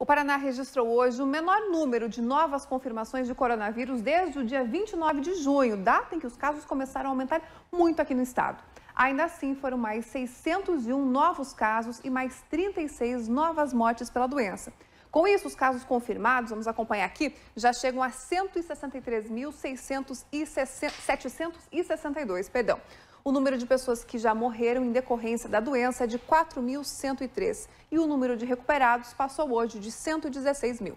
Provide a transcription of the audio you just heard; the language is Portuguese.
O Paraná registrou hoje o menor número de novas confirmações de coronavírus desde o dia 29 de junho, data em que os casos começaram a aumentar muito aqui no estado. Ainda assim, foram mais 601 novos casos e mais 36 novas mortes pela doença. Com isso, os casos confirmados, vamos acompanhar aqui, já chegam a 163.762, perdão. O número de pessoas que já morreram em decorrência da doença é de 4.103 e o número de recuperados passou hoje de 116 mil.